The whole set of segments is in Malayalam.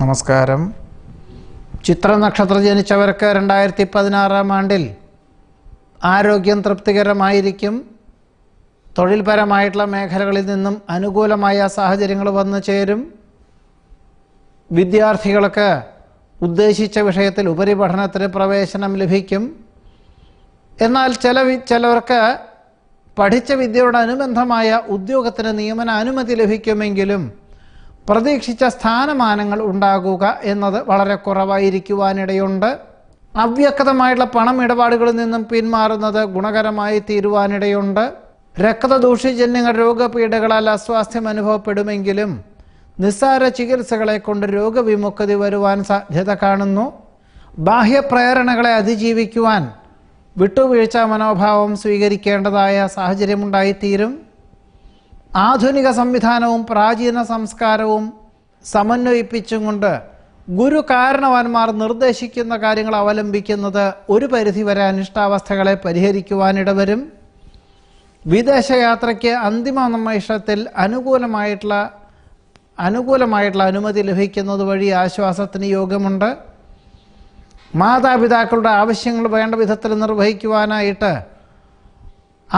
നമസ്കാരം ചിത്ര നക്ഷത്ര ജനിച്ചവർക്ക് രണ്ടായിരത്തി പതിനാറാം ആണ്ടിൽ ആരോഗ്യം തൃപ്തികരമായിരിക്കും തൊഴിൽപരമായിട്ടുള്ള മേഖലകളിൽ നിന്നും അനുകൂലമായ സാഹചര്യങ്ങൾ വന്നു ചേരും വിദ്യാർത്ഥികൾക്ക് ഉദ്ദേശിച്ച വിഷയത്തിൽ ഉപരിപഠനത്തിന് പ്രവേശനം ലഭിക്കും എന്നാൽ ചില ചിലവർക്ക് പഠിച്ച വിദ്യയോടനുബന്ധമായ അനുബന്ധമായ ഉദ്യോഗത്തിന് നിയമന അനുമതി ലഭിക്കുമെങ്കിലും പ്രതീക്ഷിച്ച സ്ഥാനമാനങ്ങൾ ഉണ്ടാകുക എന്നത് വളരെ കുറവായിരിക്കുവാനിടയുണ്ട് അവ്യക്തമായിട്ടുള്ള പണം ഇടപാടുകളിൽ നിന്നും പിന്മാറുന്നത് ഗുണകരമായി തീരുവാനിടയുണ്ട് രക്തദൂഷിജന്യങ്ങൾ രോഗപീഠകളാൽ അസ്വാസ്ഥ്യം അനുഭവപ്പെടുമെങ്കിലും നിസ്സാര ചികിത്സകളെ കൊണ്ട് രോഗവിമുക്തി വരുവാൻ സാധ്യത കാണുന്നു ബാഹ്യപ്രേരണകളെ അതിജീവിക്കുവാൻ വിട്ടുവീഴ്ച മനോഭാവം സ്വീകരിക്കേണ്ടതായ സാഹചര്യമുണ്ടായിത്തീരും ആധുനിക സംവിധാനവും പ്രാചീന സംസ്കാരവും സമന്വയിപ്പിച്ചും കൊണ്ട് ഗുരു കാരണവാന്മാർ നിർദ്ദേശിക്കുന്ന കാര്യങ്ങൾ അവലംബിക്കുന്നത് ഒരു പരിധി വരെ അനിഷ്ടാവസ്ഥകളെ പരിഹരിക്കുവാനിടവരും വിദേശയാത്രയ്ക്ക് അന്തിമ നിമിഷത്തിൽ അനുകൂലമായിട്ടുള്ള അനുകൂലമായിട്ടുള്ള അനുമതി ലഭിക്കുന്നത് വഴി ആശ്വാസത്തിന് യോഗമുണ്ട് മാതാപിതാക്കളുടെ ആവശ്യങ്ങൾ വേണ്ട വിധത്തിൽ നിർവഹിക്കുവാനായിട്ട്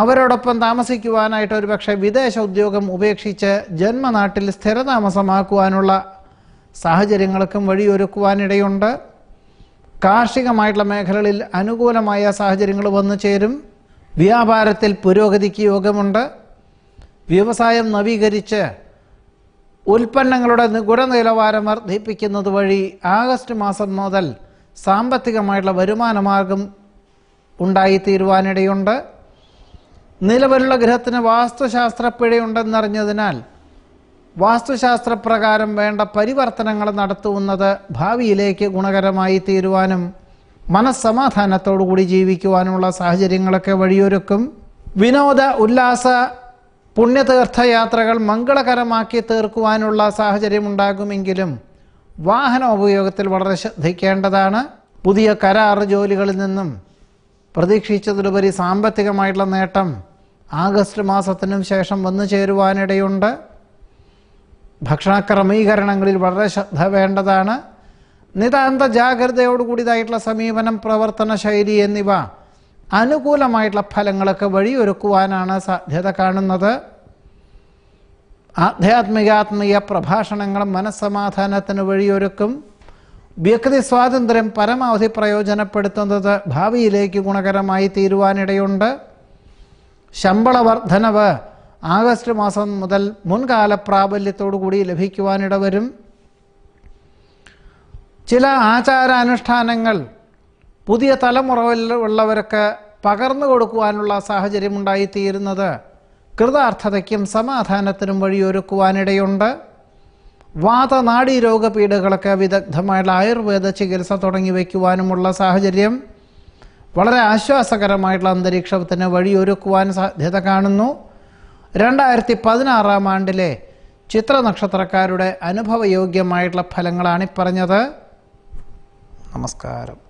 അവരോടൊപ്പം താമസിക്കുവാനായിട്ട് ഒരുപക്ഷെ വിദേശ ഉദ്യോഗം ഉപേക്ഷിച്ച് ജന്മനാട്ടിൽ സ്ഥിരതാമസമാക്കുവാനുള്ള സാഹചര്യങ്ങൾക്കും വഴിയൊരുക്കുവാനിടയുണ്ട് കാർഷികമായിട്ടുള്ള മേഖലകളിൽ അനുകൂലമായ സാഹചര്യങ്ങൾ വന്നു ചേരും വ്യാപാരത്തിൽ പുരോഗതിക്ക് യോഗമുണ്ട് വ്യവസായം നവീകരിച്ച് ഉൽപ്പന്നങ്ങളുടെ ഗുണനിലവാരം വർദ്ധിപ്പിക്കുന്നത് വഴി ആഗസ്റ്റ് മാസം മുതൽ സാമ്പത്തികമായിട്ടുള്ള വരുമാനമാർഗം ഉണ്ടായിത്തീരുവാനിടയുണ്ട് നിലവിലുള്ള ഗ്രഹത്തിന് വാസ്തുശാസ്ത്ര പിഴയുണ്ടെന്നറിഞ്ഞതിനാൽ വാസ്തുശാസ്ത്രപ്രകാരം വേണ്ട പരിവർത്തനങ്ങൾ നടത്തുന്നത് ഭാവിയിലേക്ക് ഗുണകരമായി തീരുവാനും മനസ്സമാധാനത്തോടുകൂടി ജീവിക്കുവാനുള്ള സാഹചര്യങ്ങളൊക്കെ വഴിയൊരുക്കും വിനോദ ഉല്ലാസ പുണ്യതീർത്ഥയാത്രകൾ മംഗളകരമാക്കി തീർക്കുവാനുള്ള സാഹചര്യമുണ്ടാകുമെങ്കിലും വാഹന ഉപയോഗത്തിൽ വളരെ ശ്രദ്ധിക്കേണ്ടതാണ് പുതിയ കരാർ ജോലികളിൽ നിന്നും പ്രതീക്ഷിച്ചതിലുപരി സാമ്പത്തികമായിട്ടുള്ള നേട്ടം ആഗസ്റ്റ് മാസത്തിനും ശേഷം വന്നു ചേരുവാനിടയുണ്ട് ഭക്ഷണ ക്രമീകരണങ്ങളിൽ വളരെ ശ്രദ്ധ വേണ്ടതാണ് നിതാന്ത ജാഗ്രതയോടുകൂടിയതായിട്ടുള്ള സമീപനം പ്രവർത്തന ശൈലി എന്നിവ അനുകൂലമായിട്ടുള്ള ഫലങ്ങളൊക്കെ വഴിയൊരുക്കുവാനാണ് സാധ്യത കാണുന്നത് ആധ്യാത്മികാത്മീയ പ്രഭാഷണങ്ങൾ മനസ്സമാധാനത്തിന് വഴിയൊരുക്കും വ്യക്തി സ്വാതന്ത്ര്യം പരമാവധി പ്രയോജനപ്പെടുത്തുന്നത് ഭാവിയിലേക്ക് ഗുണകരമായി തീരുവാനിടയുണ്ട് ശമ്പള വർധനവ് ആഗസ്റ്റ് മാസം മുതൽ മുൻകാല പ്രാബല്യത്തോടുകൂടി വരും ചില ആചാരാനുഷ്ഠാനങ്ങൾ പുതിയ തലമുറയിലുള്ളവർക്ക് പകർന്നു കൊടുക്കുവാനുള്ള സാഹചര്യമുണ്ടായിത്തീരുന്നത് കൃതാർത്ഥതയ്ക്കും സമാധാനത്തിനും വഴിയൊരുക്കുവാനിടയുണ്ട് വാതനാഡീരോഗപീഠകളൊക്കെ വിദഗ്ധമായുള്ള ആയുർവേദ ചികിത്സ തുടങ്ങി വയ്ക്കുവാനുമുള്ള സാഹചര്യം വളരെ ആശ്വാസകരമായിട്ടുള്ള അന്തരീക്ഷത്തിന് വഴിയൊരുക്കുവാൻ സാധ്യത കാണുന്നു രണ്ടായിരത്തി പതിനാറാം ആണ്ടിലെ ചിത്ര നക്ഷത്രക്കാരുടെ അനുഭവയോഗ്യമായിട്ടുള്ള ഫലങ്ങളാണ് ഇപ്പറഞ്ഞത് നമസ്കാരം